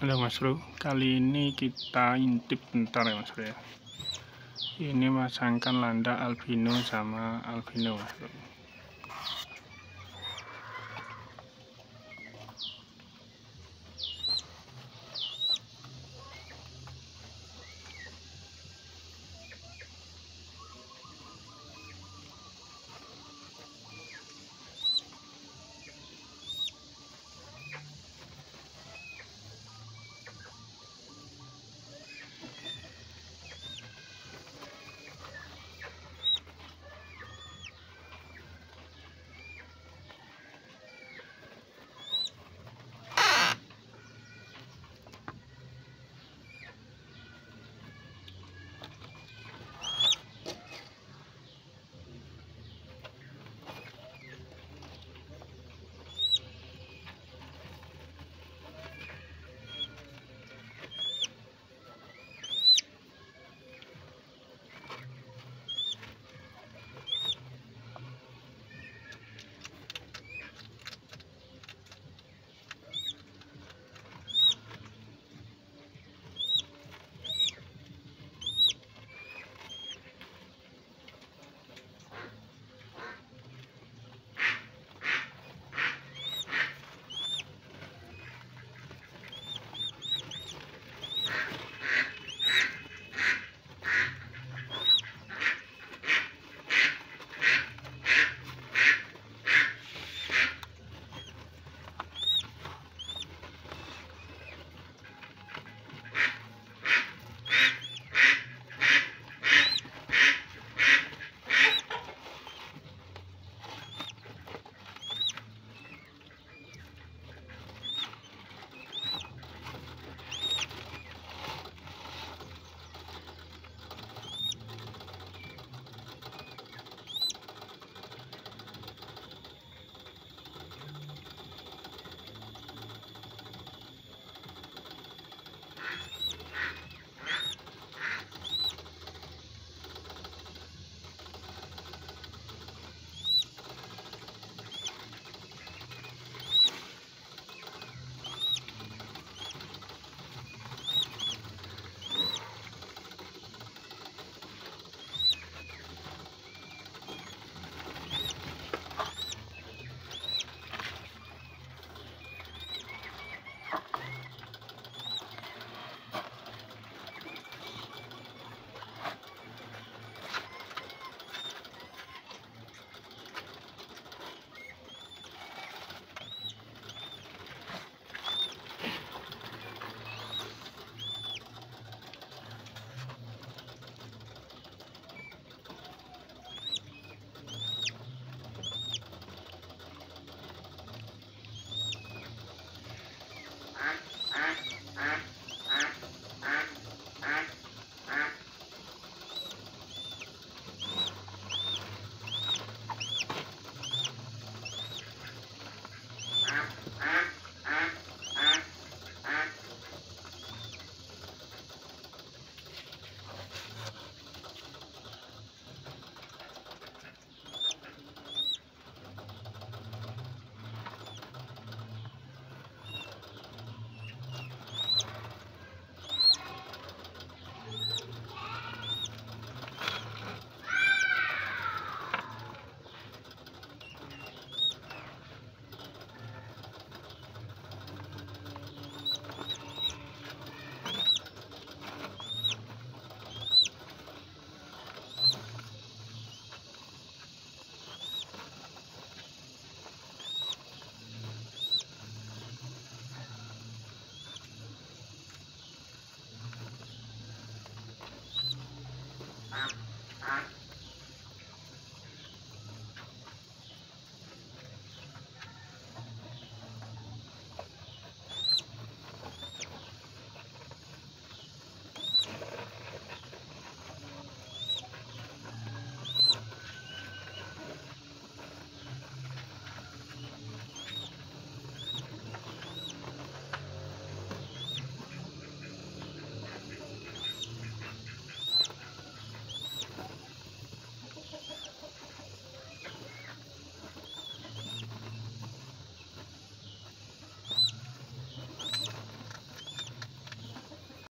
Halo Mas Bro, kali ini kita intip bentar ya Mas Bro ya. Ini masangkan landak albino sama albino Mas Bro.